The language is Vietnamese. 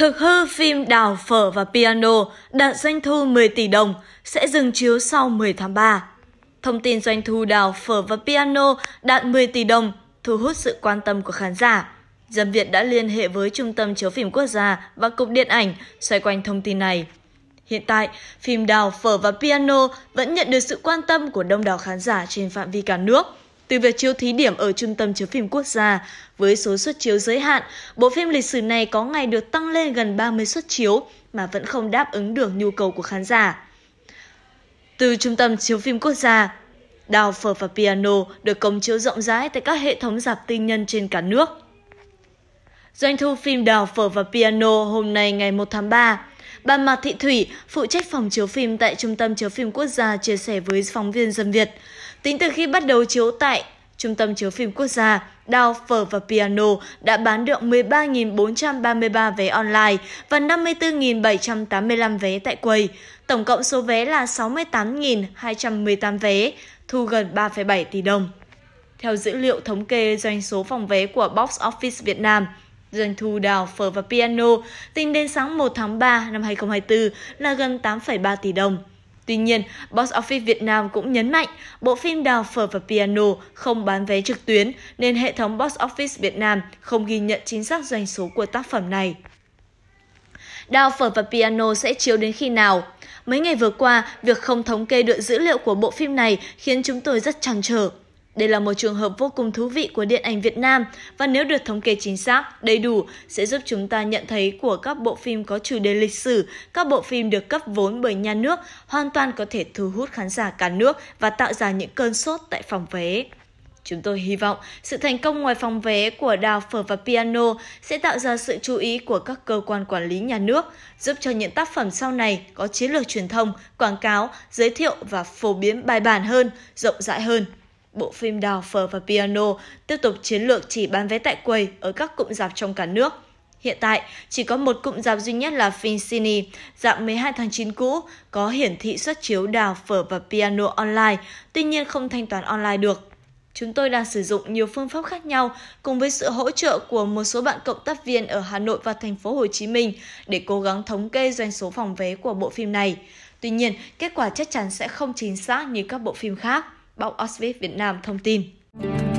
Thực hư phim Đào Phở và Piano đạt doanh thu 10 tỷ đồng sẽ dừng chiếu sau 10 tháng 3. Thông tin doanh thu Đào Phở và Piano đạt 10 tỷ đồng thu hút sự quan tâm của khán giả. Dân Việt đã liên hệ với Trung tâm Chiếu phim Quốc gia và Cục Điện ảnh xoay quanh thông tin này. Hiện tại, phim Đào Phở và Piano vẫn nhận được sự quan tâm của đông đảo khán giả trên phạm vi cả nước – từ việc chiếu thí điểm ở Trung tâm chiếu phim quốc gia, với số suất chiếu giới hạn, bộ phim lịch sử này có ngày được tăng lên gần 30 suất chiếu mà vẫn không đáp ứng được nhu cầu của khán giả. Từ Trung tâm chiếu phim quốc gia, Đào Phở và Piano được công chiếu rộng rãi tại các hệ thống rạp tư nhân trên cả nước. Doanh thu phim Đào Phở và Piano hôm nay ngày 1 tháng 3 Bà Mạc Thị Thủy, phụ trách phòng chiếu phim tại Trung tâm Chiếu phim Quốc gia chia sẻ với phóng viên Dân Việt, Tính từ khi bắt đầu chiếu tại Trung tâm chiếu phim quốc gia, Đao, Phở và Piano đã bán được 13.433 vé online và 54.785 vé tại quầy. Tổng cộng số vé là 68.218 vé, thu gần 3,7 tỷ đồng. Theo dữ liệu thống kê doanh số phòng vé của Box Office Việt Nam, doanh thu đào phở và piano tính đến sáng 1 tháng 3 năm 2024 là gần 8,3 tỷ đồng, Tuy nhiên, Box Office Việt Nam cũng nhấn mạnh bộ phim Đào Phở và Piano không bán vé trực tuyến nên hệ thống Box Office Việt Nam không ghi nhận chính xác doanh số của tác phẩm này. Đào Phở và Piano sẽ chiếu đến khi nào? Mấy ngày vừa qua, việc không thống kê được dữ liệu của bộ phim này khiến chúng tôi rất chăn trở. Đây là một trường hợp vô cùng thú vị của điện ảnh Việt Nam và nếu được thống kê chính xác, đầy đủ sẽ giúp chúng ta nhận thấy của các bộ phim có chủ đề lịch sử, các bộ phim được cấp vốn bởi nhà nước hoàn toàn có thể thu hút khán giả cả nước và tạo ra những cơn sốt tại phòng vé. Chúng tôi hy vọng sự thành công ngoài phòng vé của đào phở và piano sẽ tạo ra sự chú ý của các cơ quan quản lý nhà nước, giúp cho những tác phẩm sau này có chiến lược truyền thông, quảng cáo, giới thiệu và phổ biến bài bản hơn, rộng rãi hơn. Bộ phim Đào Phở và Piano tiếp tục chiến lược chỉ bán vé tại quầy ở các cụm rạp trong cả nước. Hiện tại, chỉ có một cụm rạp duy nhất là Fincini, dạng 12 tháng 9 cũ, có hiển thị xuất chiếu đào phở và piano online, tuy nhiên không thanh toán online được. Chúng tôi đang sử dụng nhiều phương pháp khác nhau cùng với sự hỗ trợ của một số bạn cộng tác viên ở Hà Nội và thành phố Hồ Chí Minh để cố gắng thống kê doanh số phòng vé của bộ phim này. Tuy nhiên, kết quả chắc chắn sẽ không chính xác như các bộ phim khác. Báo Auschwitz Việt Nam thông tin.